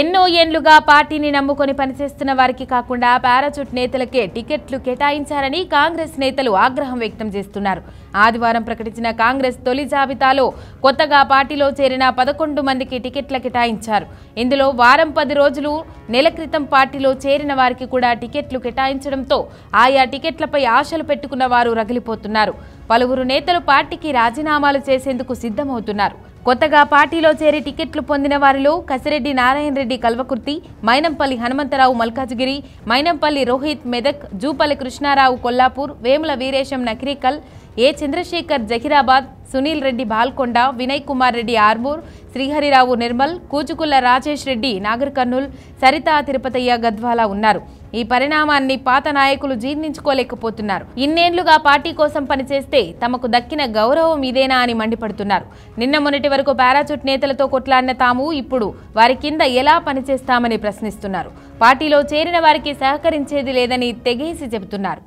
ఎన్నో ఏండ్లుగా పార్టీని నమ్ముకొని పనిచేస్తున్న వారికి కాకుండా పారాచూట్ నేతలకే టికెట్లు కేటాయించారని కాంగ్రెస్ నేతలు ఆగ్రహం వ్యక్తం చేస్తున్నారు ఆదివారం ప్రకటించిన కాంగ్రెస్ తొలి జాబితాలో కొత్తగా పార్టీలో చేరిన పదకొండు మందికి టికెట్ల కేటాయించారు ఇందులో వారం పది రోజులు నెల పార్టీలో చేరిన వారికి కూడా టికెట్లు కేటాయించడంతో ఆయా టికెట్లపై ఆశలు పెట్టుకున్న వారు రగిలిపోతున్నారు పలువురు నేతలు పార్టీకి రాజీనామాలు చేసేందుకు సిద్ధమవుతున్నారు కొత్తగా పార్టీలో చేరి టికెట్లు పొందిన వారిలో కసిరెడ్డి నారాయణ రెడ్డి కల్వకుర్తి మైనంపల్లి హనుమంతరావు మల్కాజ్గిరి మైనంపల్లి రోహిత్ మెదక్ జూపల్లి కృష్ణారావు కొల్లాపూర్ వేముల వీరేశం నకిరీకల్ ఏ చంద్రశేఖర్ జహీరాబాద్ సునీల్ రెడ్డి బాల్కొండ వినయ్ కుమార్ రెడ్డి ఆర్మూర్ శ్రీహరిరావు నిర్మల్ కూచుకుల్ల రాజేష్ రెడ్డి నాగర్ కర్నూల్ సరితా తిరుపతయ్య గద్వాల ఉన్నారు ఈ పరిణామాన్ని పాత నాయకులు జీర్ణించుకోలేకపోతున్నారు ఇన్నేళ్లుగా పార్టీ కోసం పనిచేస్తే తమకు దక్కిన గౌరవం ఇదేనా అని మండిపడుతున్నారు నిన్న మొన్నటి వరకు పారాచూట్ నేతలతో కొట్లాడిన తాము ఇప్పుడు వారి కింద ఎలా పనిచేస్తామని ప్రశ్నిస్తున్నారు పార్టీలో చేరిన వారికి సహకరించేది లేదని తెగేసి చెబుతున్నారు